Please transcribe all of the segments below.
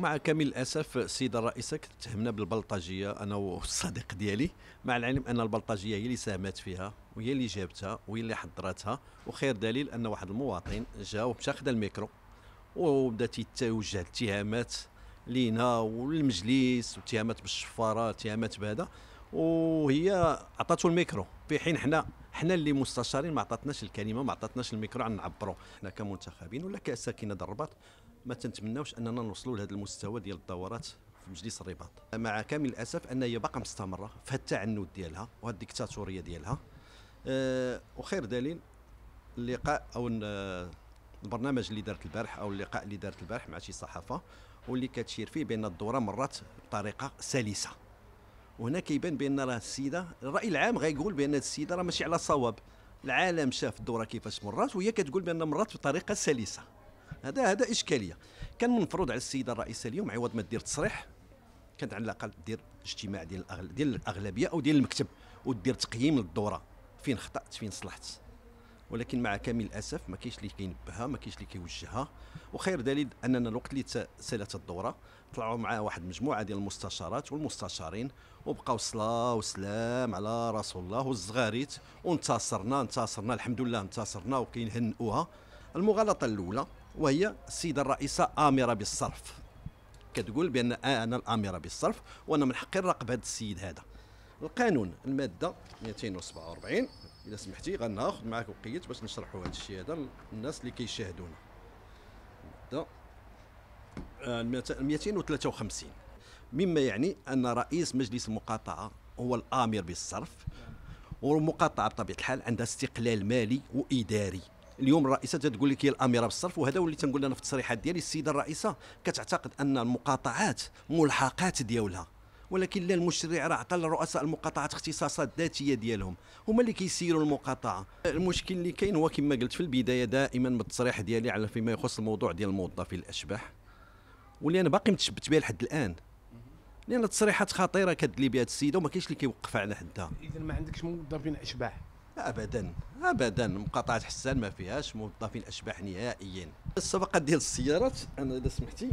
ومع كامل الاسف السيد الرئيسه اتهمنا بالبلطجيه انا والصديق ديالي مع العلم ان البلطجيه هي اللي ساهمت فيها وهي اللي جابتها وهي اللي حضرتها وخير دليل ان واحد المواطن جا ومشى خدا الميكرو وبدا تيوجه الاتهامات لينا وللمجلس واتهامات بالشفاره اتهامات بهذا وهي عطاتو الميكرو في حين حنا حنا اللي مستشارين ما عطاتناش الكلمه ما عطاتناش الميكرو عن نعبروا حنا كمنتخبين ولا كساكنه الرباط ما تنتمناوش اننا نوصلوا لهذا المستوى ديال الدورات في مجلس الرباط مع كامل الاسف ان هي باقا مستمره في التعنت ديالها وهذه الديكتاتوريه ديالها أه وخير دليل اللقاء او البرنامج اللي دارت البارح او اللقاء اللي دارت البارح مع شي صحافه واللي كتشير فيه بان الدوره مرات بطريقه سلسه وهنا كيبان بان راه السيده الراي العام غيقول بان السيده راه ماشي على صواب العالم شاف الدوره كيفاش مرات وهي كتقول بان مرات بطريقه سلسه هذا هذا اشكاليه كان المفروض على السيده الرئيسه اليوم عوض ما دير تصريح كانت على الاقل دير اجتماع ديال ديال الاغلبيه او ديال المكتب ودير تقييم للدوره فين خطات فين صلحت ولكن مع كامل الاسف ما كاينش اللي كينبهها ما كاينش اللي كيوجهها وخير دليل اننا الوقت اللي سالت الدوره طلعوا مع واحد مجموعه ديال المستشارات والمستشارين وبقاو صلاه وسلام على رسول الله والزغاريت وانتصرنا انتصرنا الحمد لله انتصرنا وكينهنئوها المغالطه الاولى وهي السيده الرئيسه امره بالصرف كتقول بان آه، انا الامره بالصرف وانا من حقي نراقب هذا السيد هذا القانون الماده 247 الا سمحتي غناخذ معاك وقيت باش نشرحوا هذا الشيء هذا للناس اللي كيشاهدونا نبدا 253 آه، مما يعني ان رئيس مجلس المقاطعه هو الامر بالصرف والمقاطعه بطبيعه الحال عندها استقلال مالي واداري اليوم الرئيسه تقول لك هي الاميره بالصرف وهذا واللي تنقول انا في التصريحات ديالي السيده الرئيسه كتعتقد ان المقاطعات ملحقات ديالها ولكن لا المشرع راه عطى لرؤساء المقاطعات اختصاصات ذاتيه ديالهم هما اللي كيسيروا المقاطعه المشكل اللي كاين هو كما قلت في البدايه دائما بالتصريح ديالي على فيما يخص الموضوع ديال الموظفين الاشباح واللي انا باقي متشبت بها لحد الان لان التصريحات خطيره كدلي بها السيده وما كاينش اللي كيوقف على حدها اذا ما عندكش موظفين اشباح ابدا ابدا مقاطعه حسان ما فيهاش موظفين اشباح نهائيا الصفقات ديال السيارات انا اذا سمحتي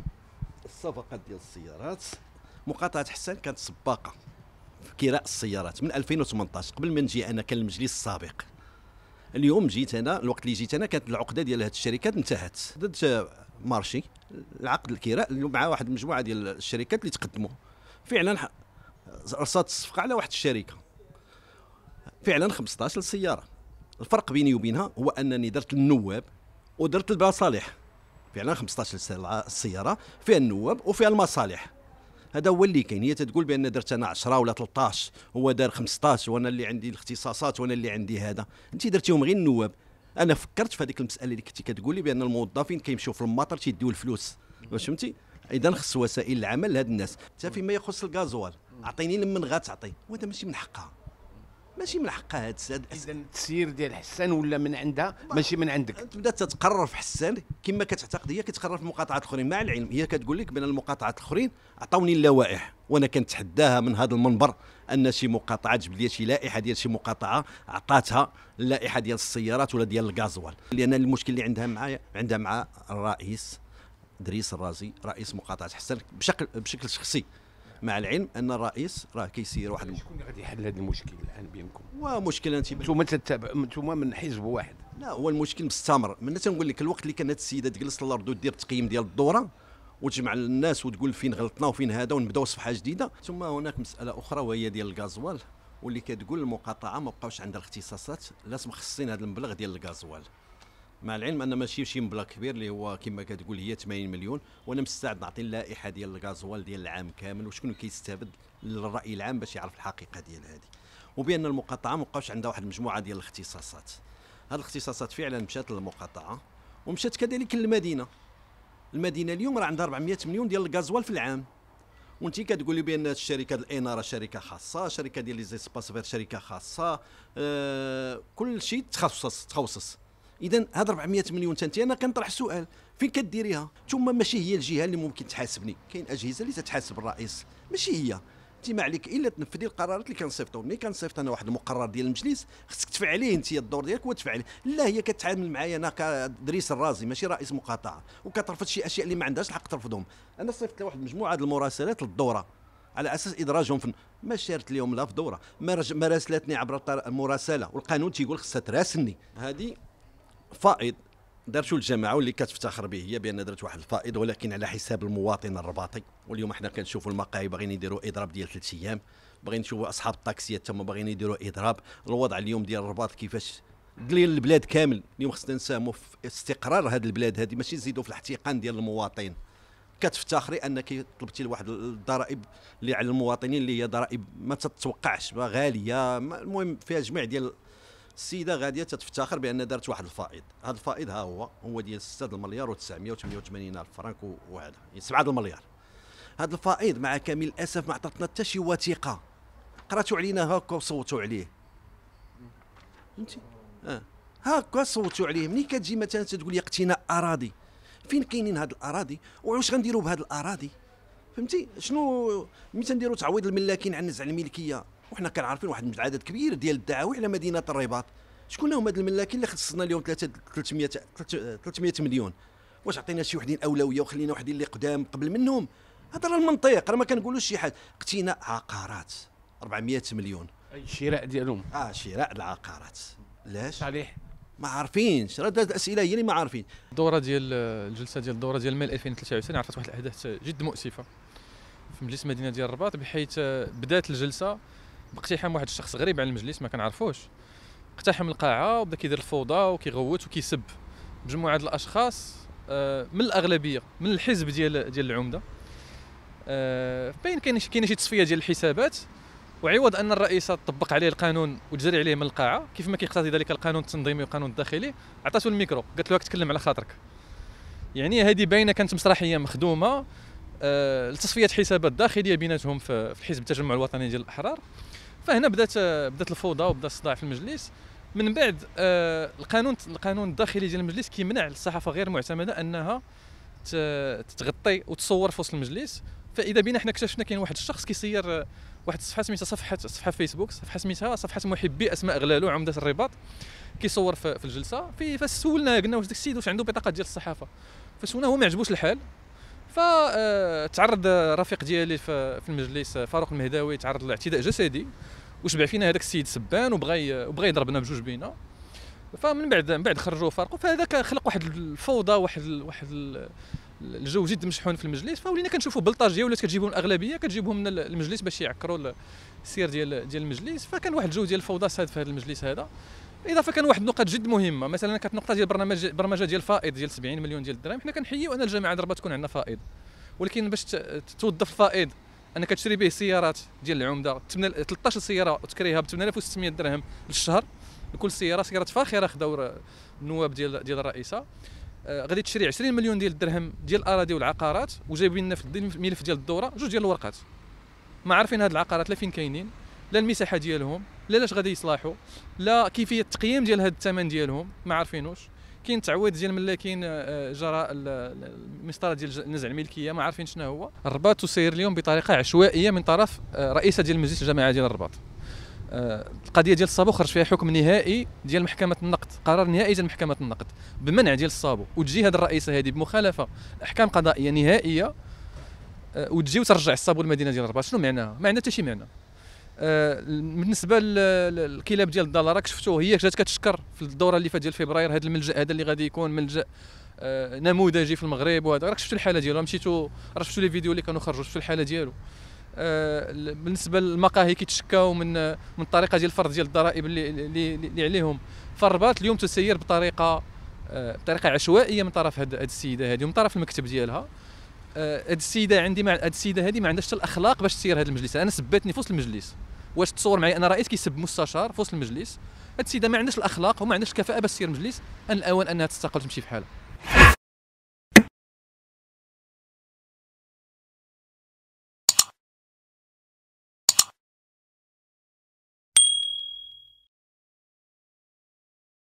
الصفقات ديال السيارات مقاطعه حسان كانت سباقه في كراء السيارات من 2018 قبل ما نجي انا كان المجلس السابق اليوم جيت انا الوقت اللي جيت انا كانت العقده ديال هذه الشركات انتهت درت مارشي العقد الكراء مع واحد المجموعه ديال الشركات اللي تقدموا فعلا رصات الصفقه على واحد الشركه فعلا 15 سياره الفرق بيني وبينها هو انني درت النواب ودرت البصالح فعلا 15 سياره فيها النواب وفيها المصالح هذا هو اللي كاين هي تتقول بان درت انا 10 ولا 13 هو دار 15 وانا اللي عندي الاختصاصات وانا اللي عندي هذا انت درتيهم غير النواب انا فكرت في هذيك المساله اللي كنتي كتقولي بان الموظفين كيمشيو في المطر تيديو الفلوس واش فهمتي اذا خص وسائل العمل لهاد الناس حتى فيما يخص الغازوال اعطيني لمن غتعطي وهذا ماشي من حقها ماشي من حقها هاد الساد اذا التسيير ديال حسان ولا من عندها ماشي من عندك تبدا تتقرر في حسان كما كتعتقد هي كتقرر في المقاطعات الاخرين مع العلم هي كتقول لك بان المقاطعات الاخرين عطاوني اللوائح وانا كنتحداها من هذا المنبر ان شي مقاطعه جبد لي شي لائحه ديال شي مقاطعه عطاتها اللائحه ديال السيارات ولا ديال الغازوال لان المشكل اللي عندها معايا عندها مع الرئيس دريس الرازي رئيس مقاطعه حسان بشكل بشكل شخصي مع العلم ان الرئيس راه كيسير واحد شكون اللي غادي يحل هذا المشكل الان بينكم ومشكل انت انتم تتابع انتم من حزب واحد لا هو المشكل مستمر من تنقول لك الوقت اللي كانت السيده تجلس الارض ودير التقييم ديال الدوره وتجمع الناس وتقول فين غلطنا وفين هذا ونبداو صفحه جديده ثم هناك مساله اخرى وهي ديال الغازوال واللي كتقول المقاطعه ما بقاوش عندها الاختصاصات لا مخصصين هذا المبلغ ديال الغازوال مع العلم ان ماشي شي مبلغ كبير اللي هو كما كتقول هي 80 مليون وانا مستعد نعطي اللائحه ديال الغازوال ديال العام كامل وشكون كيستافد للراي العام باش يعرف الحقيقه ديال هذه وبان المقاطعه ما بقاوش عندها واحد المجموعه ديال الاختصاصات هذه الاختصاصات فعلا مشات للمقاطعه ومشات كذلك للمدينه المدينه اليوم راه عندها 400 مليون ديال الغازوال في العام وانت كتقولي بان الشركه الاناره شركه خاصه شركه ديال لي زيسباس شركه خاصه آه كل شيء تخصص تخصص اذا هاد 400 مليون تنتي انا كنطرح سؤال فين كديريها ثم ماشي هي الجهه اللي ممكن تحاسبني كاين اجهزه اللي تتحاسب الرئيس ماشي هي انت ما عليك الا تنفذي القرارات اللي كنصيفطو ملي كنصيفط انا واحد المقرر ديال المجلس خصك تفعليه انت الدور ديالك وتفعلي لا هي كتعامل معايا انا كدريس الرازي ماشي رئيس مقاطعه وكترفض شي اشياء اللي ما عندهاش الحق ترفضهم انا صيفطت واحد المجموعه ديال المراسلات للدوره على اساس ادراجهم في ما شارت لهم لا في دوره ما, رج... ما راسلتني عبر المراسله والقانون تيقول خصها تراسلني هذه فائض دار شو الجماعه واللي كتفتخر به هي بان درت واحد الفائض ولكن على حساب المواطن الرباطي واليوم حنا كنشوفوا المقاهي باغيين يديروا اضراب ديال ثلاث ايام باغيين نشوفوا اصحاب الطاكسيات تما باغيين يديروا اضراب الوضع اليوم ديال الرباط كيفاش دليل البلاد كامل اليوم خصنا نساهموا في استقرار هذه البلاد هذه ماشي نزيدوا في الاحتقان ديال المواطن كتفتخري انك طلبتي لواحد الضرائب اللي على المواطنين اللي هي ضرائب ما تتوقعش غاليه المهم فيها جميع ديال السيده غاديه تتفتخر بان دارت واحد الفائض هذا الفائض ها هو هو ديال 6 المليار و988 الف فرنك وهذا يعني 7 المليار هذا الفائض مع كامل الاسف ما عطاتنا حتى شي وثيقه قراتوا علينا هكا وصوتوا عليه فهمتي اه هكا صوتوا عليه ملي كتجي مثلا تقول لي اقتناء اراضي فين كاينين هاد الاراضي واش غنديروا بهاد الاراضي فهمتي شنو ملي تنديروا تعويض الملاكين عن نزع الملكيه وحنا كنعرفين واحد العدد كبير ديال الدعاوي على مدينه الرباط شكون هما هاد الملاكين اللي خصنا اليوم 300 300 مليون واش عطينا شي وحدين اولويه وخلينا وحدين اللي قدام قبل منهم هذا راه المنطق راه ما كنقولوش شي حاجه قتينا عقارات 400 مليون الشراء ديالهم اه شراء العقارات علاش صحيح ما عارفينش راه الاسئله هي اللي ما عارفين الدوره ديال الجلسه ديال الدوره ديال مال 2023 عرفت واحد الاحداث جد مؤسفه في مجلس مدينه ديال الرباط بحيث بدات الجلسه باقتحام واحد الشخص غريب على المجلس ما كنعرفوش اقتحم القاعه وبدا كيدير الفوضى وكيغوت وكيسب مجموعه الاشخاص آه، من الاغلبيه من الحزب ديال ديال العمده آه، باين كاين كاين شي تصفيه ديال الحسابات وعوض ان الرئيس طبق عليه القانون وجري عليه من القاعه كيف ما كيقتضي ذلك القانون التنظيمي والقانون الداخلي عطاته الميكرو قالت له تكلم على خاطرك يعني هذه باينه كانت مسرحيه مخدومه آه، لتصفيه حسابات داخليه بيناتهم في الحزب التجمع الوطني ديال الاحرار فهنا بدات بدات الفوضى وبدا الصداع في المجلس من بعد آه، القانون القانون الداخلي ديال المجلس كيمنع الصحافه غير معتمده انها تتغطي وتصور في وسط المجلس فاذا بينا حنا اكتشفنا كاين واحد الشخص كيسير آه، واحد الصفحه سميتها صفحه صفحه فيسبوك صفحه سميتها صفحه محبي اسماء غلالو عمده الرباط كيصور في الجلسه فسولناه قلنا واش داك السيد واش عنده بطاقه ديال الصحافه فسولناه هو ما عجبوش الحال فتعرض آه، رفيق ديالي في المجلس آه، فاروق المهداوي تعرض لاعتداء جسدي وشبع فينا هذاك السيد سبان وبغى وبغى يضربنا بجوج بينا فمن بعد من بعد خرجوا فارقوا فهذاك خلق واحد الفوضى واحد واحد الجو جد مشحون في المجلس فولينا كنشوفوا بلطاجيه ولات كتجيبهم الاغلبيه كتجيبهم من المجلس باش يعكروا السير ديال ديال المجلس فكان واحد الجو ديال الفوضى ساد في هذا المجلس هذا اضافه كان واحد النقط جد مهمه مثلا كانت نقطه ديال برنامج برمجه ديال فائض ديال 70 مليون ديال الدراهم حنا كنحيوا ان الجامعه ضربه تكون عندنا فائض ولكن باش توظف الفائض انك تشري به سيارات ديال العمده 13 سياره وتكريها ب 8600 درهم للشهر لكل سياره سياره فاخره خداو النواب ديال ديال الرئيسه آه، غادي تشري 20 مليون ديال الدرهم ديال الاراضي والعقارات وجايبين لنا في الملف ديال الدوره جوج ديال الورقات ما عارفين هاد العقارات لا فين كاينين لا المساحه ديالهم لا لاش غادي يصلحوا لا كيفيه التقييم ديال هذا الثمن ديالهم ما عارفينوش كاين تعويض ديال الملاكين آه، جراء المسطره ديال نزع الملكيه ما عارفين شنو هو الرباط تسير اليوم بطريقه عشوائيه من طرف آه، رئيسه ديال مجلس الجماعه ديال الرباط آه، القضيه ديال الصابو خرج فيها حكم نهائي ديال محكمه النقد قرار نهائي ديال محكمه النقد بمنع ديال الصابو وتجي هذه الرئيسه هذه بمخالفه احكام قضائيه نهائيه وتجي وترجع الصابو للمدينه ديال الرباط شنو معناها ما عندها حتى شي معنى آه، بالنسبه للكلاب ديال الدار راك شفتوه هي جات كتشكر في الدوره اللي فاتت ديال فبراير هذا الملجا هذا اللي غادي يكون ملجا آه، نموذجي في المغرب وهذا راك شفتوا الحاله ديالو مشيتو راك شفتوا لي فيديو اللي كانوا خرجوا شفتوا الحاله ديالو آه، بالنسبه للمقاهي كيتشكاو من من الطريقه ديال الفرض ديال الضرائب اللي اللي, اللي عليهم فالرباط اليوم تسير بطريقه بطريقه عشوائيه من طرف هذه السيده هذه ومن طرف المكتب ديالها آه، هاد السيده عندي مع هاد السيده هذه ما عندهاش الاخلاق باش تسير هذا المجلس انا سبتني في وسط المجلس واش تصور معايا انا رئيس كيسب مستشار في وسط المجلس هاد السيده ما عندهاش الاخلاق وما عندهاش الكفاءه باش تسير مجلس ان الاول انها تستقل تمشي في حالها